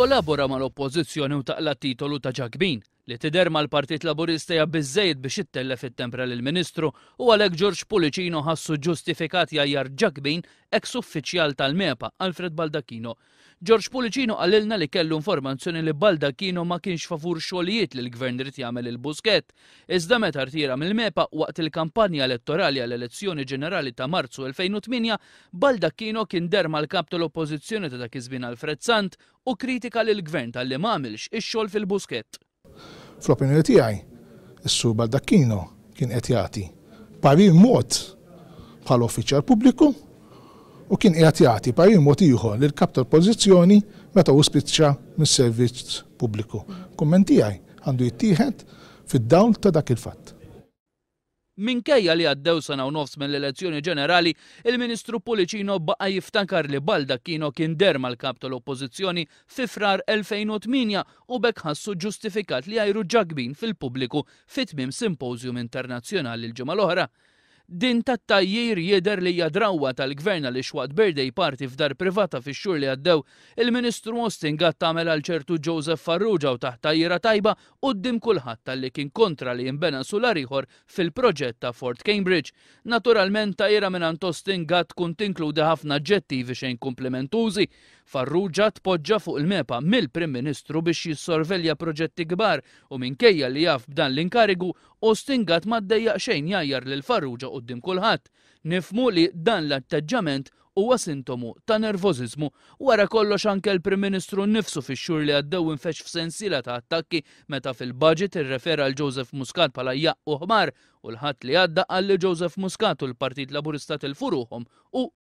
tikkollabora mal-oppożizzjoni u taqla titolu ta' ġakbin li tider mal-Partit Laburista ja bizzejt biex ittellef it-tempra lill-Ministru u għalhekk George Policino ħassu ġustifikat jajjar ġakbin eks uffiċjal tal-MEPA Alfred Baldacchino. George Policino għallilna li kellu informazzjoni li Baldacchino ma kienx favur xogħlijiet li l-gvern irid jagħmel il-Busket. Iżda meta rtira mill-MEPA waqt il-kampanja elettorali għall elezzjoni ġenerali ta' Marzu 2008, Baldacchino kien der mal-kap tal-oppożizzjoni ta' dakizbin Alfred Sant u kritika lill gvern tal-li ma għamilx ix-xogħol fil-Busket fl-opinjoni tiegħi issu sur Baldakkino kien qed jagħti parir mod bħal uffiċjal pubbliku u kien qed jagħti parir mod ieħor lil kap pożizzjoni meta hu spiċċa mis-servizz pubbliku. Kumment tiegħi għandu jittieħed fid-dawl ta' dak il-fatt. Minkejja li għaddew sena u nofs mill elezzjoni ġenerali, il-Ministru Policino baqa jiftakar li balda kienu kien derma l-kap tal-oppozizjoni fi frar 2008 u bekħassu ġustifikat li għajru ġagbin fil-pubbliku fit-tmim Simposium Internazzjonali l-ġimgħa l-oħra. Din tat-tajjir jeder li jadrawa tal-gvern għal xwad birthday parti f'dar privata fi xur li għaddew il-Ministru Austin għatta għamel għal ċertu Joseph Farrugia u taħt tajjira tajba u d-dim kullħat tal-li kien kontra li jimbena sulariħor fil-proġett ta' Fort Cambridge. Naturalment tajjira minn Antostin għat kun tinkludi ħafna ġettivi xejn komplementużi. Farrugia tpoġġa fuq il-mepa mill-Prim Ministru biex jissorvelja proġetti kbar u minkejja li jaf b'dan l-inkarigu Austin għat maddeja xejn jajjar l-Farrugia u qoddim kulħadd. Nifmu li dan l-atteġġament huwa sintomu ta' nervożizmu wara kollox anke l-Prim Ministru nnifsu fix-xhur li għaddew infex f'sensiela ta' attakki meta fil-budget irrefera l Joseph Muscat bħala jaq u ħmar u l-ħadd li għadda għalli Joseph Muscat u l-Partit Laburista il furuhom u